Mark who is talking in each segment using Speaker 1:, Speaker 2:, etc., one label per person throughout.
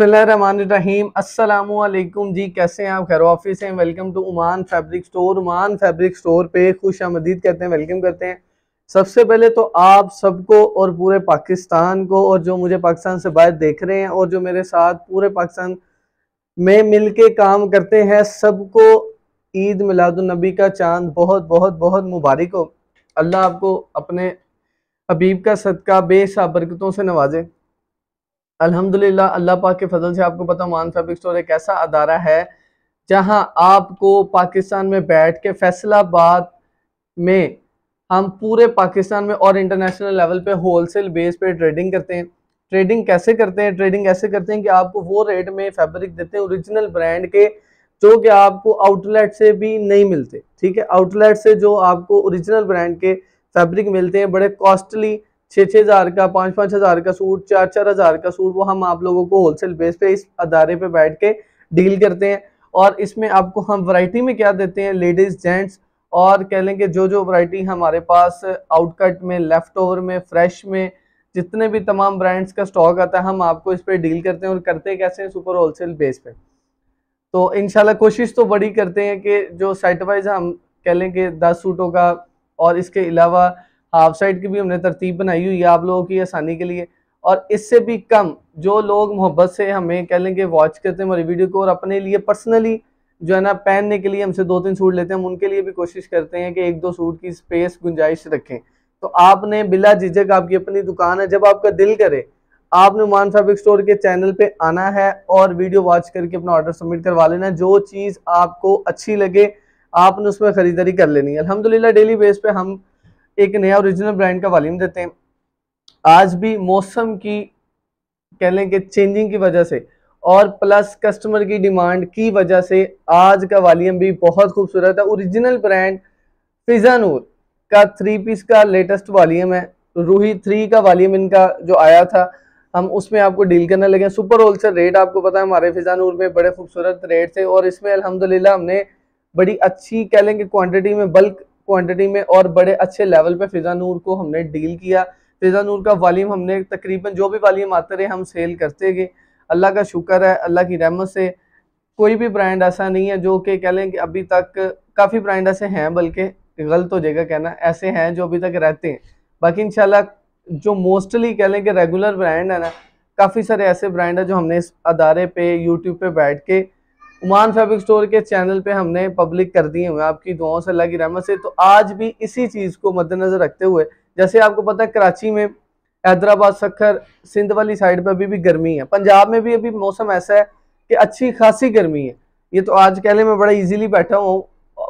Speaker 1: बसमीम अल्लाम जी कैसे हैं आप खैर ऑफिस हैं welcome to Uman fabric store Uman fabric store पे खुश आमदीद कहते हैं वेलकम करते हैं सबसे पहले तो आप सबको और पूरे पाकिस्तान को और जो मुझे पाकिस्तान से बाहर देख रहे हैं और जो मेरे साथ पूरे पाकिस्तान में मिल के काम करते हैं सबको ईद मिलादुलनबी का चांद बहुत बहुत बहुत मुबारक हो अल्लाह आपको अपने हबीब का सदका बेसा बरकतों से नवाजे अल्हम्दुलिल्लाह अल्लाह पाक के फजल से आपको पता मान फैब्रिक स्टोर एक ऐसा अदारा है जहां आपको पाकिस्तान में बैठ के फैसलाबाद में हम पूरे पाकिस्तान में और इंटरनेशनल लेवल पे होलसेल बेस पे ट्रेडिंग करते हैं ट्रेडिंग कैसे करते हैं ट्रेडिंग ऐसे करते हैं कि आपको वो रेट में फैब्रिक देते हैं ओरिजिनल ब्रांड के जो कि आपको आउटलेट से भी नहीं मिलते ठीक है आउटलेट से जो आपको ओरिजिनल ब्रांड के फैब्रिक मिलते हैं बड़े कॉस्टली छः छः हज़ार का पाँच पाँच हज़ार का सूट चार चार हज़ार का सूट वो हम आप लोगों को होलसेल बेस पे इस अदारे पे बैठ के डील करते हैं और इसमें आपको हम वैरायटी में क्या देते हैं लेडीज़ जेंट्स और कह लेंगे जो जो वैरायटी हमारे पास आउटकट में लेफ़्ट ओवर में फ्रेश में जितने भी तमाम ब्रांड्स का स्टॉक आता है हम आपको इस पर डील करते हैं और करते कैसे हैं सुपर होलसेल बेस पे तो इनशाला कोशिश तो बड़ी करते हैं कि जो सेट वाइज हम कह लेंगे दस सूटों का और इसके अलावा हाफ साइड की भी हमने तरतीब बनाई हुई है आप लोगों की आसानी के लिए और इससे भी कम जो लोग मोहब्बत से हमें कह लेंगे वॉच करते हैं हमारी वीडियो को और अपने लिए पर्सनली जो है ना पहनने के लिए हमसे दो तीन सूट लेते हैं हम उनके लिए भी कोशिश करते हैं कि एक दो सूट की स्पेस गुंजाइश रखें तो आपने बिला झिझक आपकी अपनी दुकान है जब आपका दिल करे आपने मान फैब्रिक स्टोर के चैनल पे आना है और वीडियो वॉच करके अपना ऑर्डर सबमिट करवा लेना जो चीज़ आपको अच्छी लगे आपने उसमें ख़रीदारी कर लेनी है अलहमदिल्ला डेली बेस पे हम एक नया ओरिजिनल ब्रांड का वॉल्यूम देते हैं आज भी मौसम की कह लें कि चेंजिंग की वजह से और प्लस कस्टमर की डिमांड की वजह से आज का वॉल्यूम भी बहुत खूबसूरत है ओरिजिनल ब्रांड फिजानूर का थ्री पीस का लेटेस्ट वॉल्यूम है रूही थ्री का वॉल्यूम इनका जो आया था हम उसमें आपको डील करने लगे सुपर होलसेल रेट आपको पता है हमारे फिजानूर में बड़े खूबसूरत रेट थे और इसमें अलहमदिल्ला हमने बड़ी अच्छी कह लेंगे क्वान्टिटी में बल्क क्वांटिटी में और बड़े अच्छे लेवल पे फिजा नूर को हमने डील किया फिजा नूर का वालीम हमने तकरीबन जो भी वालीम आते रहे हम सेल करते गए अल्लाह का शुक्र है अल्लाह की रहमत से कोई भी ब्रांड ऐसा नहीं है जो कि कह लें कि अभी तक काफ़ी ब्रांड ऐसे हैं बल्कि गलत हो जाएगा कहना ऐसे हैं जो अभी तक रहते हैं बाकी इंशाल्लाह जो मोस्टली कह लें कि रेगुलर ब्रांड है ना काफ़ी सारे ऐसे ब्रांड है जो हमने इस अदारे पे यूट्यूब पे बैठ के उमान फैब्रिक स्टोर के चैनल पे हमने पब्लिक कर दिए हुए आपकी दुआओं से अल्लाह की रहमत से तो आज भी इसी चीज़ को मद्देनज़र रखते हुए जैसे आपको पता है कराची में हैदराबाद सखर सिंध वाली साइड पर अभी भी गर्मी है पंजाब में भी अभी मौसम ऐसा है कि अच्छी खासी गर्मी है ये तो आज कहले मैं बड़ा इजीली बैठा हूँ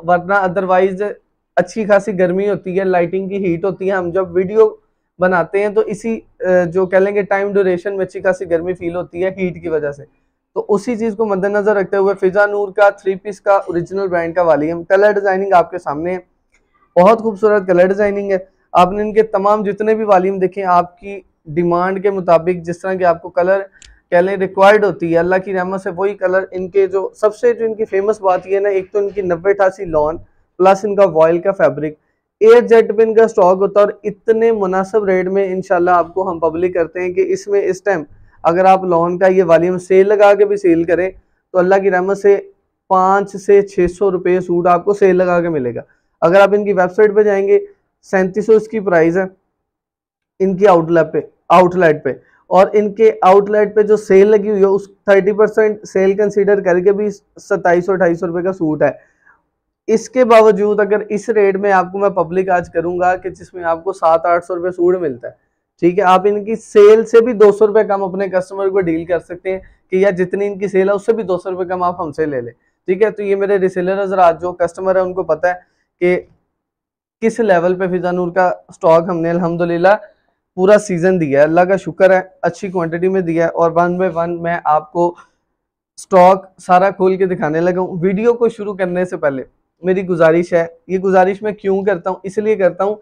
Speaker 1: वरना अदरवाइज अच्छी खासी गर्मी होती है लाइटिंग की हीट होती है हम जब वीडियो बनाते हैं तो इसी जो कह लेंगे टाइम ड्यूरेशन में अच्छी खासी गर्मी फील होती है हीट की वजह से तो उसी चीज को मद्देनजर रखते हुए फिजा नूर का थ्री पीस का ओरिजिनल ब्रांड का वालीम कलर डिजाइनिंग आपके सामने है बहुत खूबसूरत कलर डिजाइनिंग है आपने इनके तमाम जितने भी वालीम देखे आपकी डिमांड के मुताबिक जिस तरह के आपको कलर कह लें रिक्वायर्ड होती है अल्लाह की रहमत से वही कलर इनके जो सबसे जो इनकी फेमस बात यह ना एक तो इनकी नब्बे अठासी लॉन प्लस इनका वॉयल का फैब्रिक एयर जेट पे इनका स्टॉक होता है और इतने मुनासिब रेट में इनशाला आपको हम पब्लिक करते हैं कि इसमें इस टाइम इस अगर आप लोन का ये वॉल्यूम सेल लगा के भी सेल करें तो अल्लाह की रहमत से पाँच से छः सौ रुपये सूट आपको सेल लगा के मिलेगा अगर आप इनकी वेबसाइट पे जाएंगे सैंतीस सौ इसकी प्राइस है इनकी आउटलेट पे आउटलेट पे और इनके आउटलेट पे जो सेल लगी हुई है उस थर्टी परसेंट सेल कंसीडर करके भी सत्ताईस सौ अठाईस सौ रुपये का सूट है इसके बावजूद अगर इस रेट में आपको मैं पब्लिक आज करूंगा कि जिसमें आपको सात आठ सौ रुपये सूट मिलता है ठीक है आप इनकी सेल से भी दो सौ रुपये कम अपने कस्टमर को डील कर सकते हैं कि या जितनी इनकी सेल है उससे भी दो सौ कम आप हमसे ले लें ठीक है तो ये मेरे रिसेलर हजरात जो कस्टमर है उनको पता है कि किस लेवल पे फिजा नूर का स्टॉक हमने अलहमदिल्ला पूरा सीज़न दिया है अल्लाह का शुक्र है अच्छी क्वांटिटी में दिया है और वन बाई वन मैं आपको स्टॉक सारा खोल के दिखाने लगा हूँ वीडियो को शुरू करने से पहले मेरी गुजारिश है ये गुजारिश मैं क्यों करता हूँ इसलिए करता हूँ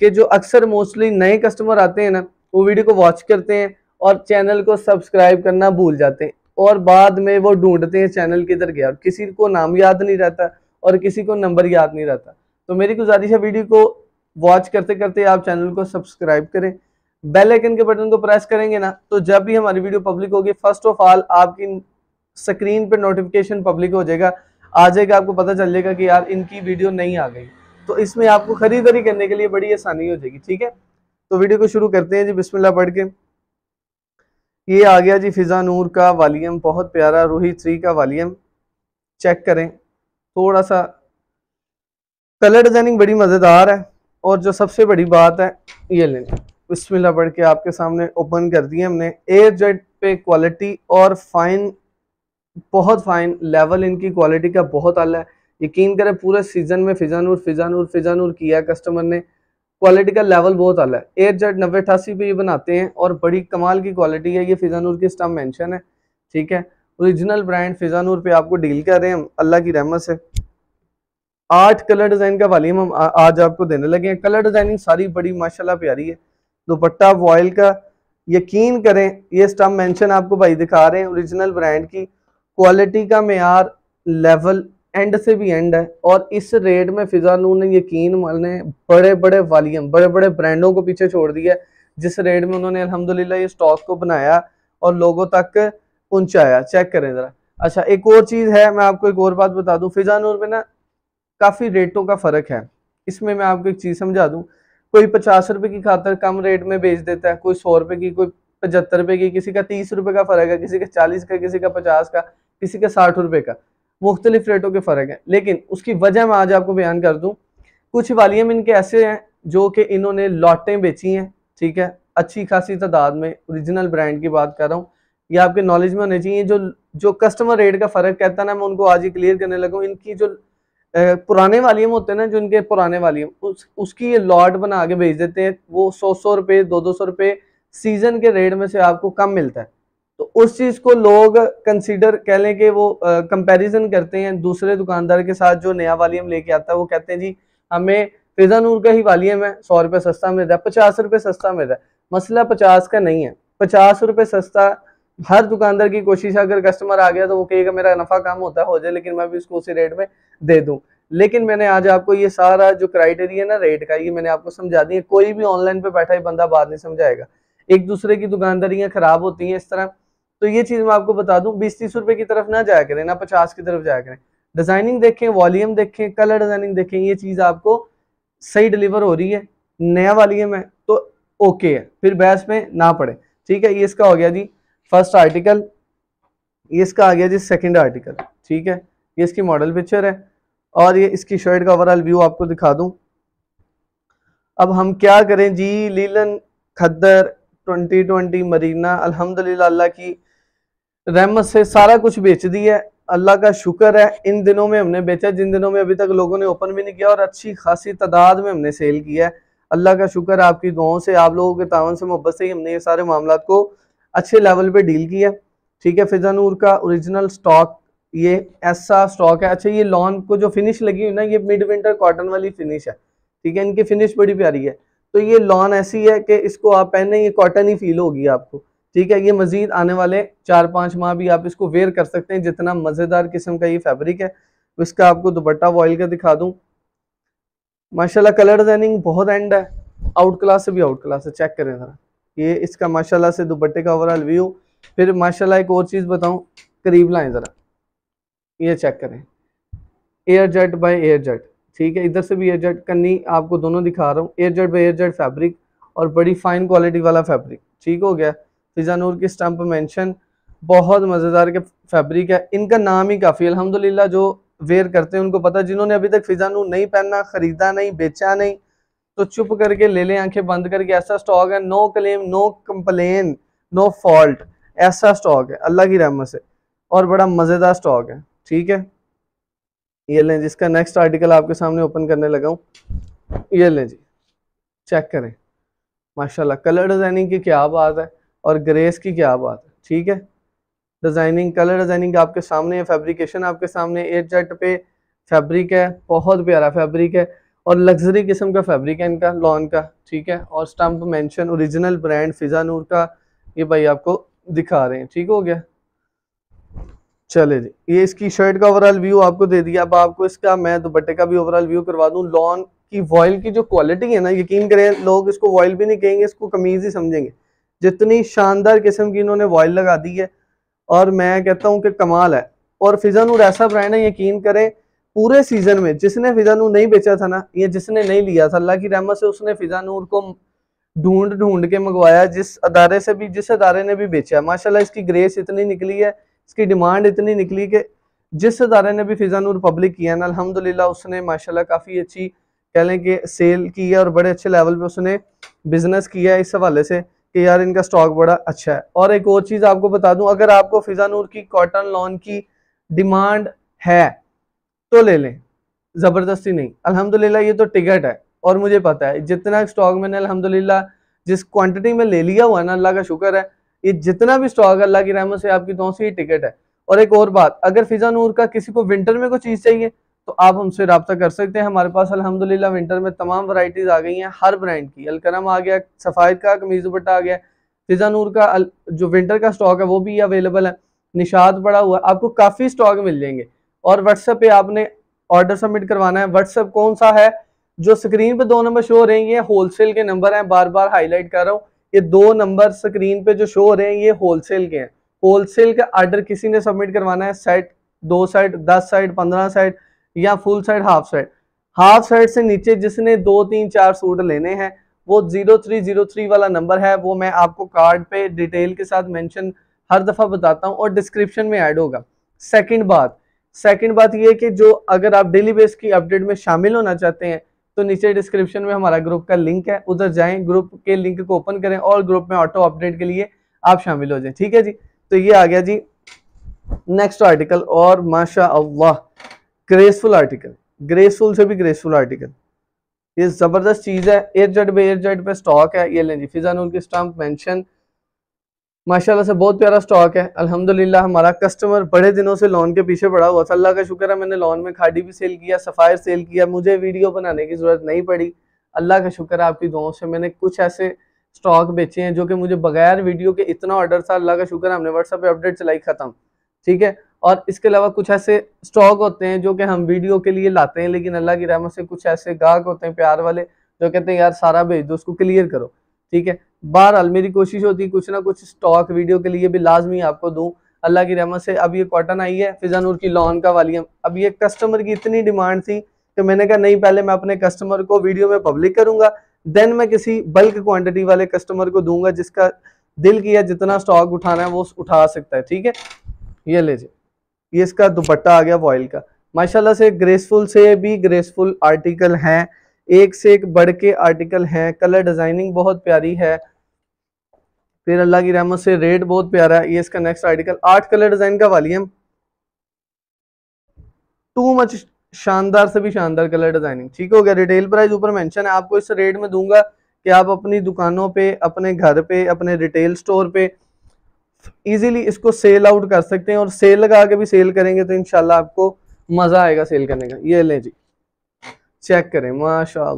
Speaker 1: कि जो अक्सर मोस्टली नए कस्टमर आते हैं ना वो वीडियो को वॉच करते हैं और चैनल को सब्सक्राइब करना भूल जाते हैं और बाद में वो ढूंढते हैं चैनल किधर गया किसी को नाम याद नहीं रहता और किसी को नंबर याद नहीं रहता तो मेरी गुजारिश है वीडियो को वॉच करते करते आप चैनल को सब्सक्राइब करें बेल आइकन के बटन को प्रेस करेंगे ना तो जब भी हमारी वीडियो पब्लिक होगी फर्स्ट ऑफ ऑल आपकी स्क्रीन पर नोटिफिकेशन पब्लिक हो जाएगा आ जाएगा आपको पता चल जाएगा कि यार इनकी वीडियो नहीं आ गई तो इसमें आपको खरीदारी करने के लिए बड़ी आसानी हो जाएगी ठीक है तो वीडियो को शुरू करते हैं जी बिस्मिल्लाह पढ़ के ये आ गया जी फिज़ा नूर का वालीम बहुत प्यारा रूही थ्री का वालीम चेक करें थोड़ा सा कलर डिज़ाइनिंग बड़ी मज़ेदार है और जो सबसे बड़ी बात है ये लें बिस्मिल्लाह पढ़ के आपके सामने ओपन कर दिए हमने एयर जेट पे क्वालिटी और फाइन बहुत फाइन लेवल इनकी क्वालिटी का बहुत आला है यकीन करें पूरे सीजन में फिजानूर फिजानूर फिजानूर किया है कस्टमर ने क्वालिटी का लेवल बहुत अलग है एयर जेट नब्बे अठासी पे ये बनाते हैं और बड़ी कमाल की क्वालिटी है ये फिजानूर की स्टम मेंशन है ठीक है ओरिजिनल ब्रांड फिजानूर पे आपको डील कर रहे हैं अल्लाह की रहमत से आठ कलर डिज़ाइन का वालीम हम आज आपको देने लगे हैं कलर डिज़ाइनिंग सारी बड़ी माशाल्लाह प्यारी है दुपट्टा वॉयल का यकीन करें ये स्टम मेंशन आपको भाई दिखा रहे हैं ओरिजिनल ब्रांड की क्वालिटी का मैार लेवल एंड से भी एंड है और इस रेट में फिजानू ने यकीन माने बड़े बड़े वालीम बड़े बड़े ब्रांडों को पीछे छोड़ दिया जिस रेट में उन्होंने अलहमदिल्ला ये स्टॉक को बनाया और लोगों तक पहुंचाया चेक करें ज़रा अच्छा एक और चीज़ है मैं आपको एक और बात बता दूं फिजानूर में ना काफ़ी रेटों का फ़र्क है इसमें मैं आपको एक चीज़ समझा दूं कोई पचास रुपए की खातर कम रेट में बेच देता है कोई सौ रुपए की कोई पचहत्तर रुपए की किसी का तीस रुपए का फ़र्क है किसी का चालीस का किसी का पचास का किसी का साठ रुपए का मुख्तलिफ रेटों के फ़र्क हैं लेकिन उसकी वजह मैं आज आपको बयान कर दूँ कुछ वालियम इनके ऐसे हैं जो कि इन्होंने लॉटें बेची हैं ठीक है अच्छी खासी तादाद में ओरिजिनल ब्रांड की बात कर रहा हूँ ये आपके नॉलेज में होने चाहिए जो जो कस्टमर रेट का फ़र्क कहता है ना मैं उनको आज ही क्लियर करने लगा इनकी जो पुराने वालियम होते हैं ना जो इनके पुराने वालियम उस, उसकी ये लॉट बना के भेज देते हैं वो सौ सौ रुपये दो दो सौ रुपये सीज़न के रेट में से आपको कम मिलता है उस चीज़ को लोग कंसीडर कह लें कि वो कंपैरिजन करते हैं दूसरे दुकानदार के साथ जो नया वालीम लेके आता है वो कहते हैं जी हमें फिजा नूर का ही वालीम है सौ रुपये सस्ता मिल रहा है पचास रुपये सस्ता मिल रहा है मसला पचास का नहीं है पचास रुपये सस्ता हर दुकानदार की कोशिश है अगर कस्टमर आ गया तो वो कहेगा मेरा नफ़ा कम होता है हो जाए लेकिन मैं भी उसको उसी रेट में दे दूँ लेकिन मैंने आज आपको ये सारा जो क्राइटेरिया ना रेट का ये मैंने आपको समझा दिया कोई भी ऑनलाइन पे बैठा ही बंदा बात नहीं समझाएगा एक दूसरे की दुकानदारियाँ ख़राब होती हैं इस तरह तो ये चीज़ मैं आपको बता दूं बीस तीस रुपए की तरफ ना जाया करें ना पचास की तरफ जाया करें डिज़ाइनिंग देखें वॉल्यूम देखें कलर डिज़ाइनिंग देखें ये चीज़ आपको सही डिलीवर हो रही है नया वॉल्यूम है तो ओके है फिर बहस में ना पड़े ठीक है ये इसका हो गया जी फर्स्ट आर्टिकल ये इसका आ गया जी सेकेंड आर्टिकल ठीक है ये इसकी मॉडल पिक्चर है और ये इसकी शर्ट का ओवरऑल व्यू आपको दिखा दूं अब हम क्या करें जी लीलन खद्दर 2020 मरीना अल्हम्दुलिल्लाह अल्लाह की रहमत से सारा कुछ बेच दिया है अल्लाह का शुक्र है इन दिनों में हमने बेचा जिन दिनों में अभी तक लोगों ने ओपन भी नहीं किया और अच्छी खासी तादाद में हमने सेल किया है अल्लाह का शुक्र है आपकी दुआओं से आप लोगों के तावन से मोहब्बत से ही हमने ये सारे मामला को अच्छे लेवल पे डील किया ठीक है फिजा नूर का ओरिजिनल स्टॉक ये ऐसा स्टॉक है अच्छा ये लॉन को जो फिनिश लगी हुई ना ये मिड विंटर कॉटन वाली फिनिश है ठीक है इनकी फिनिश बड़ी प्यारी है तो ये लॉन ऐसी है कि इसको आप पहने ये कॉटन ही फील होगी आपको ठीक है ये मजीद आने वाले चार पांच माह भी आप इसको वेयर कर सकते हैं जितना मज़ेदार किस्म का ये फैब्रिक है इसका आपको दुपट्टा वॉयल का दिखा दू माशाल्लाह कलर डिजाइनिंग बहुत एंड है आउट क्लास से भी आउट क्लास से चेक करें ज़रा ये इसका माशाल्लाह से दुपट्टे का ओवरऑल व्यू फिर माशाला एक और चीज़ बताऊं करीब लाए ज़रा ये चेक करें air jet by air jet ठीक है इधर से भी एयर जेट कन्नी आपको दोनों दिखा रहा हूँ air jet by air jet fabric और बड़ी फाइन क्वालिटी वाला फैब्रिक ठीक हो गया फिजानूर तो की स्टम्प मेंशन बहुत मज़ेदार के फैब्रिक है इनका नाम ही काफ़ी ला जो वेयर करते हैं उनको पता जिन्होंने अभी तक फिजानूर नहीं पहना ख़रीदा नहीं बेचा नहीं तो चुप करके ले लें आंखें बंद करके ऐसा स्टॉक है no claim no complain no fault ऐसा स्टॉक है अल्लाह की रहमत से और बड़ा मज़ेदार स्टॉक है ठीक है ये लें जिसका नेक्स्ट आर्टिकल आपके सामने ओपन करने लगा हूँ ये लें जी चेक करें माशाल्लाह कलर डिज़ाइनिंग की क्या बात है और ग्रेस की क्या बात है ठीक है डिज़ाइनिंग कलर डिज़ाइनिंग आपके सामने है फैब्रिकेशन आपके सामने एट जेट पे फैब्रिक है बहुत प्यारा फैब्रिक है और लग्जरी किस्म का फैब्रिक है इनका लॉन का ठीक है और stamp mention original brand Fiza Noor का ये भाई आपको दिखा रहे हैं ठीक हो गया चले जी ये इसकी शर्ट का ओवरऑल व्यू आपको दे दिया अब आपको इसका मैं दुपट्टे का भी ओवरऑल व्यू करवा दू लॉन की वॉयल की जो क्वालिटी है ना यकीन करें लोग इसको वॉयल भी नहीं कहेंगे इसको कमीज़ ही समझेंगे जितनी शानदार किस्म की इन्होंने वॉयल लगा दी है और मैं कहता हूँ कि कमाल है और फिजा नूर ऐसा ब्रांड है यकीन करें पूरे सीजन में जिसने फिजा नूर नहीं बेचा था ना ये जिसने नहीं लिया था अल्लाह की रहमत से उसने फिजा नूर को ढूंढ ढूंढ के मंगवाया जिस अदारे से भी जिस अदारे ने भी बेचा माशाला माशाल्लाह इसकी ग्रेस इतनी निकली है इसकी डिमांड इतनी निकली कि जिस अदारे ने भी फिजा नूर पब्लिक किया ना अलहमदिल्ला उसने माशाल्लाह काफ़ी अच्छी कह लें कि सेल की है और बड़े अच्छे लेवल पे उसने बिजनेस किया है इस हवाले से कि यार इनका स्टॉक बड़ा अच्छा है और एक और चीज़ आपको बता दूं अगर आपको फिजा नूर की कॉटन लॉन की डिमांड है तो ले लें ज़बरदस्ती नहीं अल्हम्दुलिल्लाह ये तो टिकट है और मुझे पता है जितना स्टॉक मैंने अल्हम्दुलिल्लाह जिस क्वांटिटी में ले लिया हुआ है ना अल्लाह का शुक्र है ये जितना भी स्टॉक अल्लाह की रहमत से आपकी दो से ही टिकट है और एक और बात अगर फिजा नूर का किसी को विंटर में कोई चीज़ चाहिए तो आप हमसे रबता कर सकते हैं हमारे पास अलहमदिल्ला विंटर में तमाम वराइटीज़ आ गई हैं हर ब्रांड की अलकरम आ गया सफ़ायद का कमीज़ दुपट्टा आ गया फिजा नूर का अल, जो विंटर का स्टॉक है वो भी अवेलेबल है निशात बड़ा हुआ है आपको काफ़ी स्टॉक मिल जाएंगे और व्हाट्सएप पे आपने ऑर्डर सबमिट करवाना है व्हाट्सएप कौन सा है जो स्क्रीन पे दो नंबर शो हो रहे हैं ये होलसेल के नंबर हैं बार बार हाईलाइट कर रहा हूँ ये दो नंबर स्क्रीन पे जो शो हो रहे हैं ये होलसेल के हैं होलसेल का ऑर्डर किसी ने सबमिट करवाना है सेट दो सेट दस सेट पंद्रह सेट या full shirt half shirt half shirt से नीचे जिसने दो तीन चार सूट लेने हैं वो जीरो थ्री जीरो थ्री वाला नंबर है वो मैं आपको कार्ड पे डिटेल के साथ मेंशन हर दफ़ा बताता हूँ और डिस्क्रिप्शन में ऐड होगा सेकंड बात सेकंड बात ये कि जो अगर आप डेली बेस की अपडेट में शामिल होना चाहते हैं तो नीचे डिस्क्रिप्शन में हमारा ग्रुप का लिंक है उधर जाए ग्रुप के लिंक को ओपन करें और ग्रुप में ऑटो अपडेट के लिए आप शामिल हो जाए ठीक है जी तो ये आ गया जी नेक्स्ट आर्टिकल और माशा अल्लाह ग्रेसफुल आर्टिकल ग्रेसफुल से भी ग्रेसफुल आर्टिकल ये जबरदस्त चीज है एयरजेट पे एयरजेट पे स्टॉक है ये लें जी फिजानुल की स्टाम्प मेंशन माशाल्लाह से बहुत प्यारा स्टॉक है अल्हम्दुलिल्लाह हमारा कस्टमर बड़े दिनों से लॉन के पीछे पड़ा हुआ था अल्लाह का शुक्र है मैंने लॉन में खाडी भी सेल किया सफ़ायर सेल किया मुझे वीडियो बनाने की ज़रूरत नहीं पड़ी अल्लाह का शुक्र है आपकी दुआओं से मैंने कुछ ऐसे स्टॉक बेचे हैं जो कि मुझे बगैर वीडियो के इतना ऑर्डर था अल्लाह का शुक्र है हमने व्हाट्सएप पर अपडेट चलाई ख़त्म ठीक है और इसके अलावा कुछ ऐसे स्टॉक होते हैं जो कि हम वीडियो के लिए लाते हैं लेकिन अल्लाह की रहमत से कुछ ऐसे गाहक होते हैं प्यार वाले जो कहते हैं यार सारा भेज दो उसको क्लियर करो ठीक है बहरहाल मेरी कोशिश होती है कुछ ना कुछ स्टॉक वीडियो के लिए भी लाजमी आपको दूँ अल्लाह की रहमत से अब ये कॉटन आई है फिजानूर की लॉन का वाली अब ये कस्टमर की इतनी डिमांड थी कि मैंने कहा नहीं पहले मैं अपने कस्टमर को वीडियो में पब्लिक करूंगा देन मैं किसी बल्क क्वांटिटी वाले कस्टमर को दूंगा जिसका दिल किया जितना स्टॉक उठाना है वो उठा सकता है ठीक है ये लीजिए ये इसका दुपट्टा आ गया वॉयल का माशाल्लाह से ग्रेसफुल से भी ग्रेसफुल आर्टिकल हैं एक से एक बढ़ के आर्टिकल हैं कलर डिज़ाइनिंग बहुत प्यारी है फिर अल्लाह की रहमत से रेट बहुत प्यारा है ये इसका नेक्स्ट आर्टिकल आठ कलर डिज़ाइन का वाली हम टू मच शानदार से भी शानदार कलर डिज़ाइनिंग ठीक हो गया रिटेल प्राइस ऊपर मेंशन है आपको इस रेट में दूंगा कि आप अपनी दुकानों पे अपने घर पे अपने रिटेल स्टोर पे इजीली इसको सेल आउट कर सकते हैं और सेल लगा के भी सेल करेंगे तो इनशाला आपको मज़ा आएगा सेल करने का ये लें जी चेक करें माशा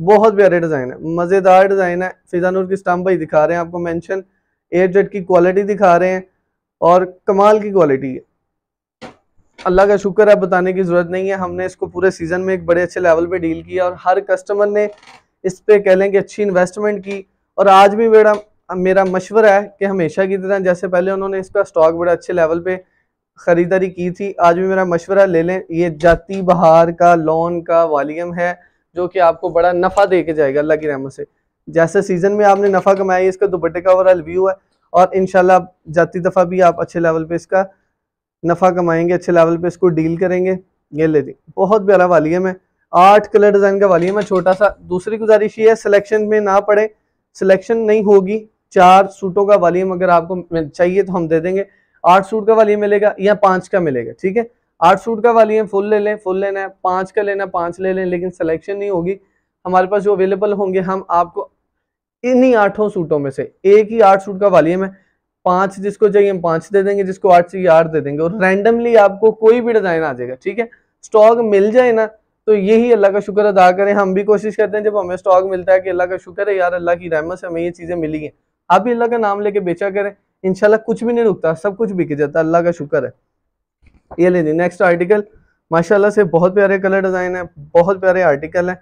Speaker 1: बहुत प्यारे डिज़ाइन है मज़ेदार डिज़ाइन है फिजानूर की स्टाम्प ही दिखा रहे हैं आपको एयर एयरजेट की क्वालिटी दिखा रहे हैं और कमाल की क्वालिटी है अल्लाह का शुक्र है बताने की ज़रूरत नहीं है हमने इसको पूरे सीज़न में एक बड़े अच्छे लेवल पे डील किया और हर कस्टमर ने इस पे कह लें कि अच्छी इन्वेस्टमेंट की और आज भी मेरा मेरा मशवरा है कि हमेशा की तरह जैसे पहले उन्होंने इसका स्टॉक बड़े अच्छे लेवल पे ख़रीदारी की थी आज भी मेरा मशवरा ले लें ये जाति बहार का लोन का वॉलीम है जो कि आपको बड़ा नफ़ा दे के जाएगा अल्लाह की रहमत से जैसे सीज़न में आपने नफ़ा कमाया इसका दुपट्टे का ओवरऑल व्यू है और इन जाती दफ़ा भी आप अच्छे लेवल पर इसका नफ़ा कमाएंगे अच्छे लेवल पर इसको डील करेंगे ये ले दी बहुत प्यारा वालीम है आठ कलर डिज़ाइन का वालीम है छोटा सा दूसरी गुजारिश ये है सिलेक्शन में ना पड़े सिलेक्शन नहीं होगी चार सूटों का वालीम अगर आपको चाहिए तो हम दे देंगे आठ सूट का वलीम मिलेगा या पांच का मिलेगा ठीक है आठ सूट का वलीम फुल ले लें फुल लेना है पांच का लेना पांच ले लें लेकिन सिलेक्शन नहीं होगी हमारे पास जो अवेलेबल होंगे हम आपको इन्हीं आठों सूटों में से एक ही आठ सूट का वॉल्यूम है पांच जिसको चाहिए हम पांच दे देंगे जिसको आठ चाहिए आठ दे देंगे और रैंडमली आपको कोई भी डिजाइन आ जाएगा ठीक है स्टॉक मिल जाए ना तो यही अल्लाह का शुक्र अदा करें हम भी कोशिश करते हैं जब हमें स्टॉक मिलता है कि अल्लाह का शुक्र है यार अल्लाह की रहमत से हमें ये चीज़ें मिली हैं आप भी अल्लाह का नाम लेके बेचा करें इनशाला कुछ भी नहीं रुकता सब कुछ बिक जाता अल्लाह का शुक्र है ये ले जी नेक्स्ट आर्टिकल माशाल्लाह से बहुत प्यारे कलर डिज़ाइन है बहुत प्यारे आर्टिकल है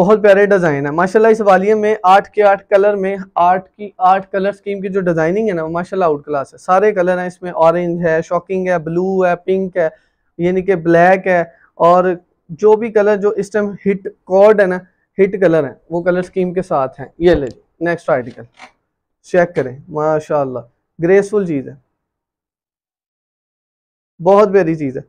Speaker 1: बहुत प्यारे डिज़ाइन है माशाल्लाह इस वालिये में आठ के आठ कलर में आठ की आठ कलर स्कीम की जो डिज़ाइनिंग है ना माशाल्लाह आउट क्लास है सारे कलर हैं इसमें ऑरेंज है शॉकिंग है ब्लू है पिंक है यानी कि ब्लैक है और जो भी कलर जो इस टाइम हिट कॉर्ड है ना हिट कलर है वो कलर स्कीम के साथ है ये ले ली नेक्स्ट आर्टिकल चेक करें माशाल्लाह ग्रेसफुल चीज़ है बहुत प्यारी चीज़ है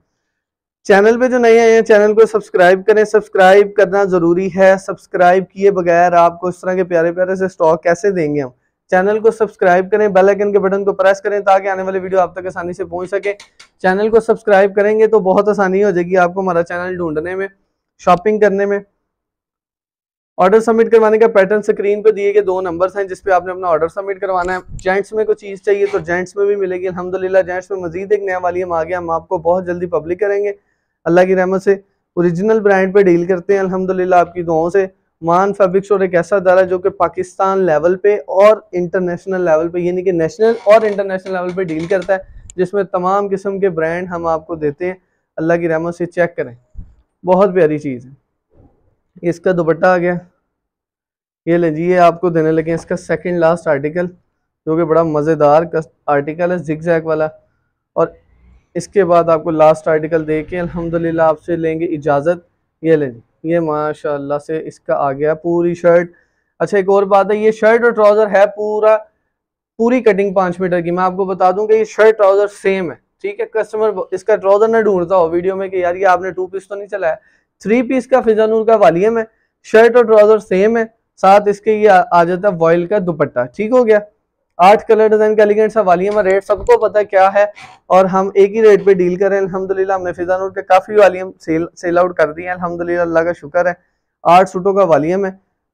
Speaker 1: चैनल पे जो नए आए हैं चैनल को सब्सक्राइब करें सब्सक्राइब करना ज़रूरी है सब्सक्राइब किए बगैर आपको इस तरह के प्यारे प्यारे से स्टॉक कैसे देंगे हम चैनल को सब्सक्राइब करें बेल आइकन के बटन को प्रेस करें ताकि आने वाले वीडियो आप तक आसानी से पहुंच सके चैनल को सब्सक्राइब करेंगे तो बहुत आसानी हो जाएगी आपको हमारा चैनल ढूंढने में शॉपिंग करने में ऑर्डर सबमिट करवाने का पैटर्न स्क्रीन पे दिए गए दो नंबर्स हैं जिसपे आपने अपना ऑर्डर सबमिट करवाना है जेंट्स में कोई चीज़ चाहिए तो जेंट्स में भी मिलेगी अलहमदिल्ला जेंट्स में मजीद एक नया वाली हम आ गया हम आपको बहुत जल्दी पब्लिक करेंगे अल्लाह की रहमत से ओरिजिनल ब्रांड पे डील करते हैं अलहमदिल्ला आपकी दुआओं से मान फैब्रिक और एक ऐसा दारा जो कि पाकिस्तान लेवल पे और इंटरनेशनल लेवल पे यानी कि नेशनल और इंटरनेशनल लेवल पे डील करता है जिसमें तमाम किस्म के ब्रांड हम आपको देते हैं अल्लाह की रहमत से चेक करें बहुत प्यारी चीज़ है इसका दुपट्टा आ गया ये ले जी ये आपको देने लगे इसका सेकंड लास्ट आर्टिकल जो कि बड़ा मज़ेदार आर्टिकल है जिक जैक वाला और इसके बाद आपको लास्ट आर्टिकल दे के अलहमदिल्ला आपसे लेंगे इजाज़त ये ले जी ये माशा से इसका आ गया पूरी शर्ट अच्छा एक और बात है ये शर्ट और ट्राउज़र है पूरा पूरी कटिंग पाँच मीटर की मैं आपको बता दूं कि ये शर्ट ट्राउज़र सेम है ठीक है कस्टमर इसका ट्राउज़र ना ढूंढता हो वीडियो में कि यार ये आपने टू पीस तो नहीं चलाया थ्री पीस का फिजानूर का वालियम है शर्ट और ट्राउजर सेम है साथ इसके ये आ, जाता है वॉयल का दुपट्टा ठीक हो गया आठ कलर डिजाइन का एलिगेंट सा वालियम रेट सबको पता क्या है और हम एक ही रेट पे डील कर हैं अलहमदिल्ला हमने फिजानूर के काफी वालियम सेल सेल आउट कर दिए अलहमदिल्ला अल्लाह का शुक्र है आठ सूटों का वालियम है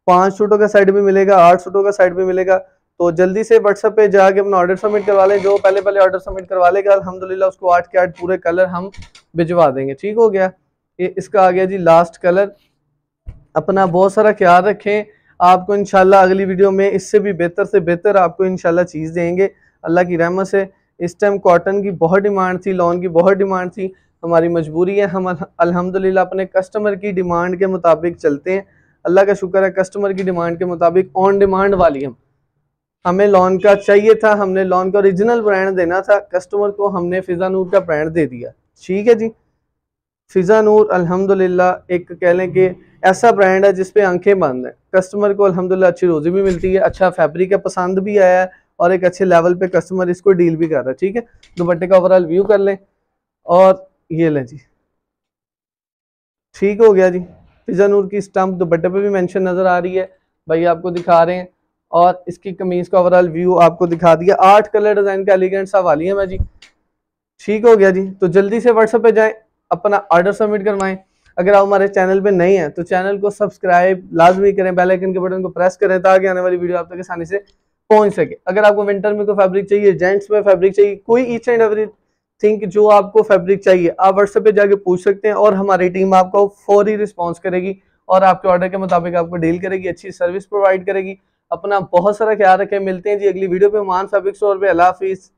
Speaker 1: पांच सूटों का साइड भी मिलेगा आठ सूटों का साइड भी मिलेगा तो जल्दी से व्हाट्सएप पे जाके अपना ऑर्डर सबमिट करवा लें जो पहले पहले ऑर्डर सबमिट करवा लेगा अलहमदिल्ला उसको आठ के आठ पूरे कलर हम भिजवा देंगे ठीक हो गया ये इसका आ गया जी लास्ट कलर अपना बहुत सारा ख्याल रखें आपको इनशाला अगली वीडियो में इससे भी बेहतर से बेहतर आपको इनशाला चीज़ देंगे अल्लाह की रहमत से इस टाइम कॉटन की बहुत डिमांड थी लॉन की बहुत डिमांड थी हमारी मजबूरी है हम अल्हम्दुलिल्लाह अपने कस्टमर की डिमांड के मुताबिक चलते हैं अल्लाह का शुक्र है कस्टमर की डिमांड के मुताबिक ऑन डिमांड वाली हम हमें लॉन का चाहिए था हमने लॉन का ओरिजिनल ब्रांड देना था कस्टमर को हमने फिजा नूर का ब्रांड दे दिया ठीक है जी फिज़ा नूर अल्हम्दुलिल्लाह एक कह लें कि ऐसा ब्रांड है जिसपे आंखें बंद हैं कस्टमर को अल्हम्दुलिल्लाह अच्छी रोज़ी भी मिलती है अच्छा फैब्रिक है पसंद भी आया है और एक अच्छे लेवल पे कस्टमर इसको डील भी कर रहा है ठीक है दुपट्टे का ओवरऑल व्यू कर लें और ये लें जी ठीक हो गया जी फिज़ा नूर की स्टम्प दुपट्टे पे भी मैंशन नज़र आ रही है भाई आपको दिखा रहे हैं और इसकी कमीज़ का ओवरऑल व्यू आपको दिखा दिया आठ कलर डिज़ाइन का एलिगेंट सा वाली है मैं जी ठीक हो गया जी तो जल्दी से व्हाट्सएप पे जाएं अपना ऑर्डर सबमिट करवाएं अगर आप हमारे चैनल पे नहीं है तो चैनल को सब्सक्राइब लाजमी करें बेल आइकन के बटन को प्रेस करें ताकि आने वाली वीडियो आप तक आसानी से पहुंच सके अगर आपको विंटर में कोई फैब्रिक चाहिए जेंट्स में फैब्रिक चाहिए कोई ईच एंड एवरी थिंक जो आपको फैब्रिक चाहिए आप व्हाट्सएप पे जाके पूछ सकते हैं और हमारी टीम आपको फौरी रिस्पॉन्स करेगी और आपके ऑर्डर के मुताबिक आपको डील करेगी अच्छी सर्विस प्रोवाइड करेगी अपना बहुत सारा ख्याल रखें मिलते हैं जी अगली वीडियो पे मान फैब्रिक स्टोर पे अल्लाह हाफिज़